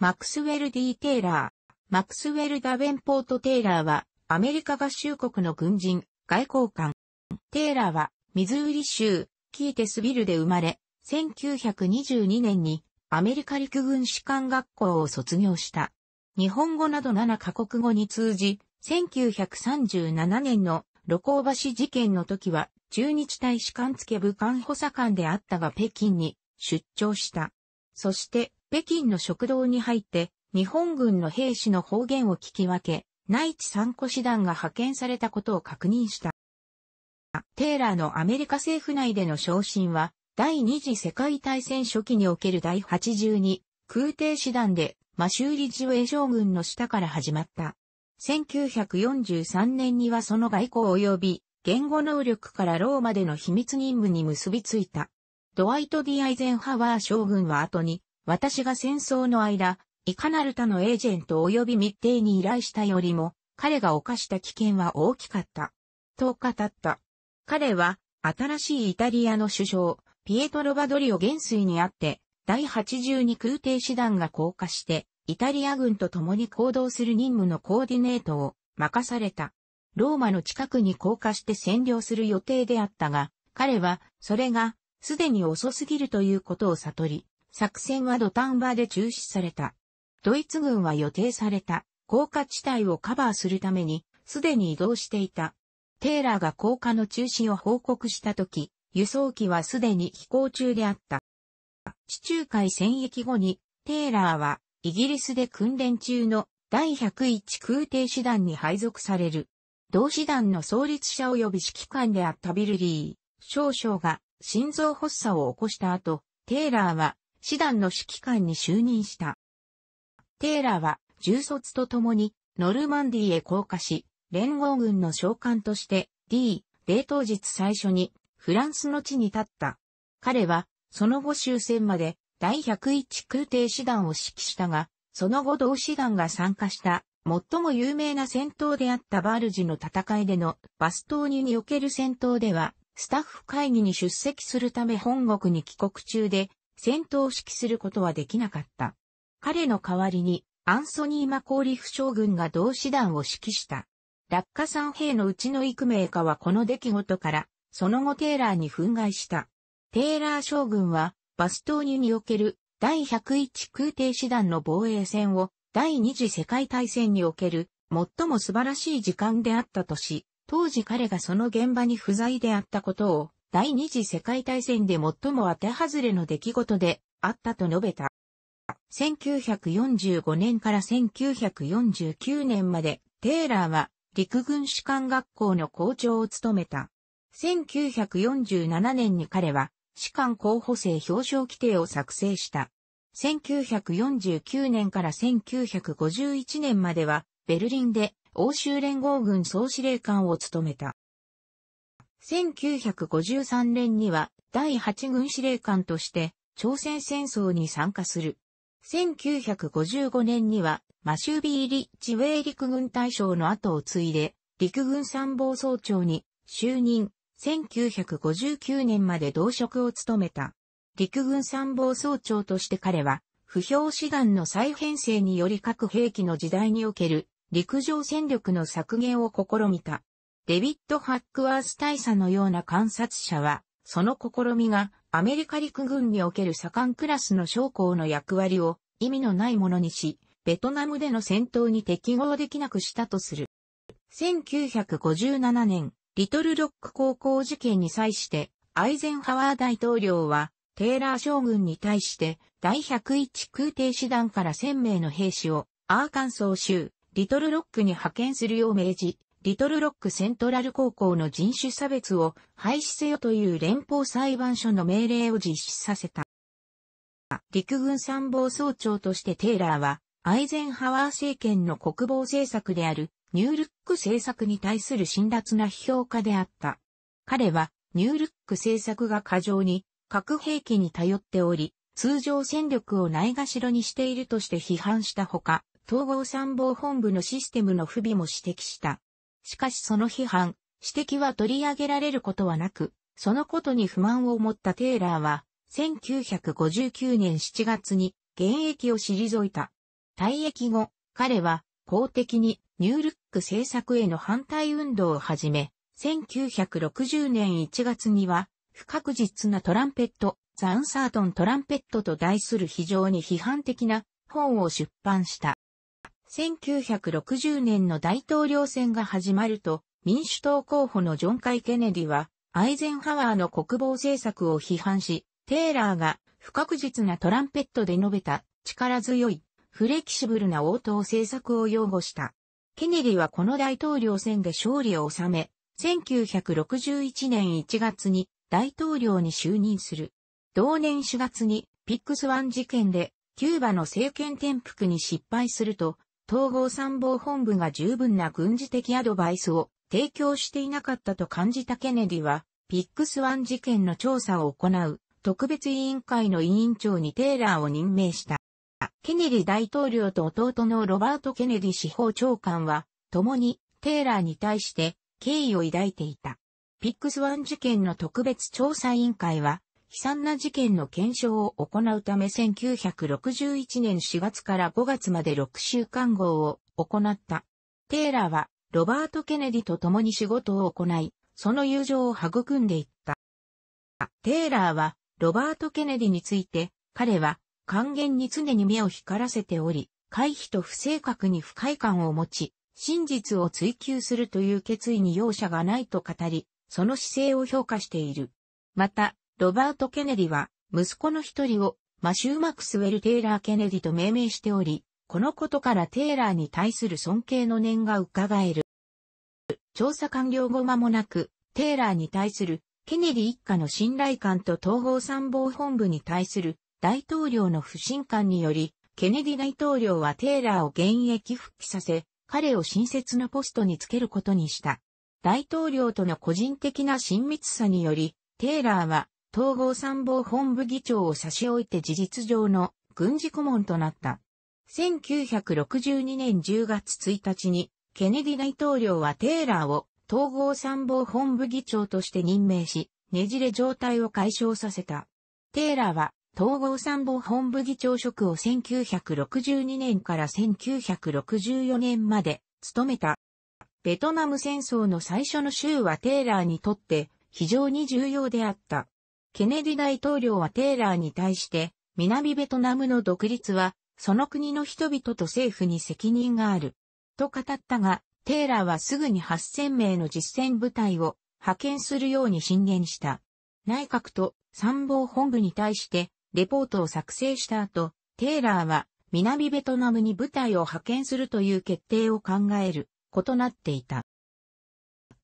マクスウェル・ D・ テイラー。マクスウェル・ダェンポート・テイラーは、アメリカ合衆国の軍人、外交官。テイラーは、ミズーリ州、キーテスビルで生まれ、1922年に、アメリカ陸軍士官学校を卒業した。日本語など7カ国語に通じ、1937年のロコーバシ事件の時は、中日大使館付武官補佐官であったが北京に出張した。そして、北京の食堂に入って、日本軍の兵士の方言を聞き分け、内地参考師団が派遣されたことを確認した。テイラーのアメリカ政府内での昇進は、第二次世界大戦初期における第82空挺師団で、マシューリジウェイ将軍の下から始まった。1943年にはその外交及び、言語能力からローマでの秘密任務に結びついた。ドワイト・ディ・アイゼンハワー将軍は後に、私が戦争の間、いかなる他のエージェント及び密偵に依頼したよりも、彼が犯した危険は大きかった。と語った。彼は、新しいイタリアの首相、ピエトロ・バドリオ元帥にあって、第82空挺師団が降下して、イタリア軍と共に行動する任務のコーディネートを任された。ローマの近くに降下して占領する予定であったが、彼は、それが、すでに遅すぎるということを悟り、作戦は土壇場で中止された。ドイツ軍は予定された高架地帯をカバーするためにすでに移動していた。テーラーが降下の中止を報告したとき、輸送機はすでに飛行中であった。地中海戦役後に、テーラーはイギリスで訓練中の第101空挺師団に配属される。同師団の創立者及び指揮官であったビルリー、少将が心臓発作を起こした後、テーラーは師団の指揮官に就任した。テーラーは、重卒とともに、ノルマンディへ降下し、連合軍の将官として、D、冷凍日最初に、フランスの地に立った。彼は、その後終戦まで、第101空挺師団を指揮したが、その後同師団が参加した、最も有名な戦闘であったバールジの戦いでのバストーニにおける戦闘では、スタッフ会議に出席するため本国に帰国中で、戦闘を指揮することはできなかった。彼の代わりに、アンソニー・マコーリフ将軍が同志団を指揮した。落下三兵のうちの幾名かはこの出来事から、その後テーラーに憤慨した。テーラー将軍は、バストーニュにおける第101空挺師団の防衛戦を第二次世界大戦における最も素晴らしい時間であったとし、当時彼がその現場に不在であったことを第二次世界大戦で最も当て外れの出来事であったと述べた。1945年から1949年までテーラーは陸軍士官学校の校長を務めた。1947年に彼は士官候補生表彰規定を作成した。1949年から1951年まではベルリンで欧州連合軍総司令官を務めた。1953年には第8軍司令官として朝鮮戦争に参加する。1955年にはマシュービー・リッチウェイ陸軍大将の後を継いで陸軍参謀総長に就任。1959年まで同職を務めた。陸軍参謀総長として彼は、不評志願の再編成により核兵器の時代における陸上戦力の削減を試みた。デビッド・ハックワース大佐のような観察者は、その試みがアメリカ陸軍における左官クラスの将校の役割を意味のないものにし、ベトナムでの戦闘に適合できなくしたとする。1957年、リトルロック高校事件に際して、アイゼンハワー大統領は、テイラー将軍に対して、第101空挺師団から1000名の兵士を、アーカンソー州、リトルロックに派遣するよう命じ、リトルロックセントラル高校の人種差別を廃止せよという連邦裁判所の命令を実施させた。陸軍参謀総長としてテイラーは、アイゼンハワー政権の国防政策であるニュールック政策に対する辛辣な批評家であった。彼は、ニュールック政策が過剰に核兵器に頼っており、通常戦力をないがしろにしているとして批判したほか、統合参謀本部のシステムの不備も指摘した。しかしその批判、指摘は取り上げられることはなく、そのことに不満を持ったテイラーは、1959年7月に現役を退いた。退役後、彼は公的にニュールック政策への反対運動を始め、1960年1月には不確実なトランペット、ザ・アンサートン・トランペットと題する非常に批判的な本を出版した。1960年の大統領選が始まると、民主党候補のジョン・カイ・ケネディは、アイゼンハワーの国防政策を批判し、テイラーが不確実なトランペットで述べた力強い、フレキシブルな応答政策を擁護した。ケネディはこの大統領選で勝利を収め、1961年1月に大統領に就任する。同年4月にピックスワン事件でキューバの政権転覆に失敗すると統合参謀本部が十分な軍事的アドバイスを提供していなかったと感じたケネディは、ピックスワン事件の調査を行う特別委員会の委員長にテイラーを任命した。ケネディ大統領と弟のロバート・ケネディ司法長官は、共にテイラーに対して敬意を抱いていた。ピックスワン事件の特別調査委員会は、悲惨な事件の検証を行うため1961年4月から5月まで6週間号を行った。テイラーはロバート・ケネディと共に仕事を行い、その友情を育んでいった。テイラーはロバート・ケネディについて、彼は還元に常に目を光らせており、回避と不正確に不快感を持ち、真実を追求するという決意に容赦がないと語り、その姿勢を評価している。また、ロバート・ケネディは、息子の一人を、マシュー・マクスウェル・テイラー・ケネディと命名しており、このことからテイラーに対する尊敬の念が伺える。調査完了後間もなく、テイラーに対する、ケネディ一家の信頼感と統合参謀本部に対する、大統領の不信感により、ケネディ大統領はテイラーを現役復帰させ、彼を新設のポストにつけることにした。大統領との個人的な親密さにより、テイラーは統合参謀本部議長を差し置いて事実上の軍事顧問となった。1962年10月1日に、ケネディ大統領はテーラーを統合参謀本部議長として任命し、ねじれ状態を解消させた。テーラーは統合参謀本部議長職を1962年から1964年まで務めた。ベトナム戦争の最初の週はテーラーにとって非常に重要であった。ケネディ大統領はテーラーに対して、南ベトナムの独立は、その国の人々と政府に責任がある。と語ったが、テーラーはすぐに8000名の実戦部隊を派遣するように進言した。内閣と参謀本部に対してレポートを作成した後、テーラーは南ベトナムに部隊を派遣するという決定を考える異なっていた。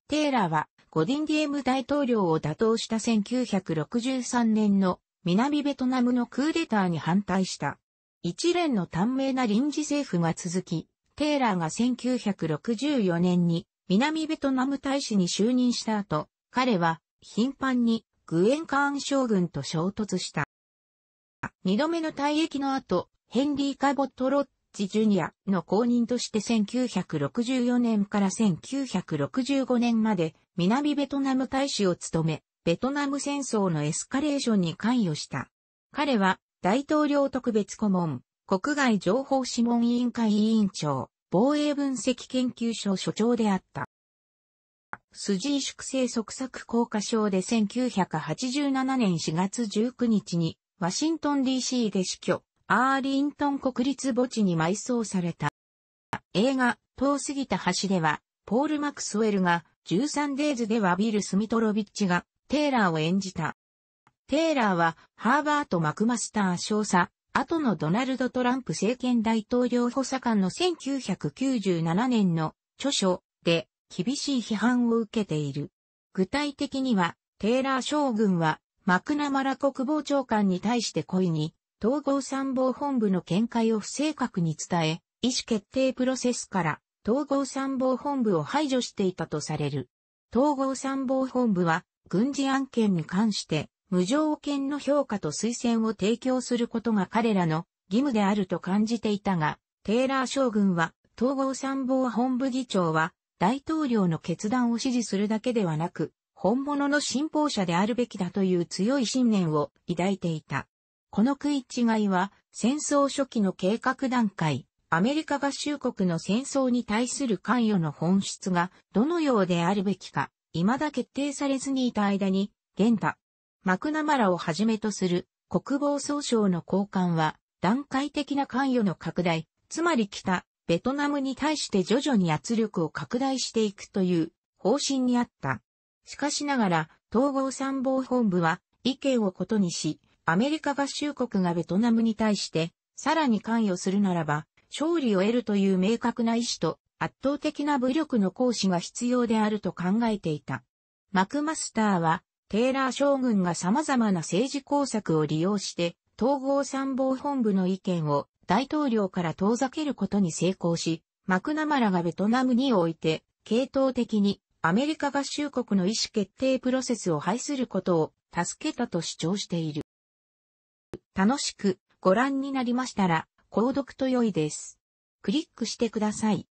テーラーはゴディンディエム大統領を打倒した1963年の南ベトナムのクーデターに反対した。一連の短命な臨時政府が続き、テーラーが1964年に南ベトナム大使に就任した後、彼は頻繁にグエンカーン将軍と衝突した。二度目の退役の後、ヘンリー・カボット・ロッジ・ジュニアの公認として1964年から1965年まで南ベトナム大使を務め、ベトナム戦争のエスカレーションに関与した。彼は、大統領特別顧問、国外情報諮問委員会委員長、防衛分析研究所所長であった。スジー縮清即策効果症で1987年4月19日にワシントン DC で死去、アーリントン国立墓地に埋葬された。映画、遠すぎた橋では、ポール・マクスウェルが13デイズではビル・スミトロビッチがテイラーを演じた。テイラーはハーバート・マクマスター少佐、後のドナルド・トランプ政権大統領補佐官の1997年の著書で厳しい批判を受けている。具体的には、テイラー将軍はマクナマラ国防長官に対して故意に、統合参謀本部の見解を不正確に伝え、意思決定プロセスから統合参謀本部を排除していたとされる。統合参謀本部は、軍事案件に関して、無条件の評価と推薦を提供することが彼らの義務であると感じていたが、テイラー将軍は、統合参謀本部議長は、大統領の決断を支持するだけではなく、本物の信奉者であるべきだという強い信念を抱いていた。この食い違いは、戦争初期の計画段階、アメリカ合衆国の戦争に対する関与の本質がどのようであるべきか、未だ決定されずにいた間に、現タ、マクナマラをはじめとする国防総省の高官は、段階的な関与の拡大、つまり北、ベトナムに対して徐々に圧力を拡大していくという方針にあった。しかしながら、統合参謀本部は意見を異にし、アメリカ合衆国がベトナムに対して、さらに関与するならば、勝利を得るという明確な意志と圧倒的な武力の行使が必要であると考えていた。マクマスターは、テーラー将軍が様々な政治工作を利用して、統合参謀本部の意見を大統領から遠ざけることに成功し、マクナマラがベトナムにおいて、系統的にアメリカ合衆国の意思決定プロセスを排することを助けたと主張している。楽しくご覧になりましたら、購読と良いです。クリックしてください。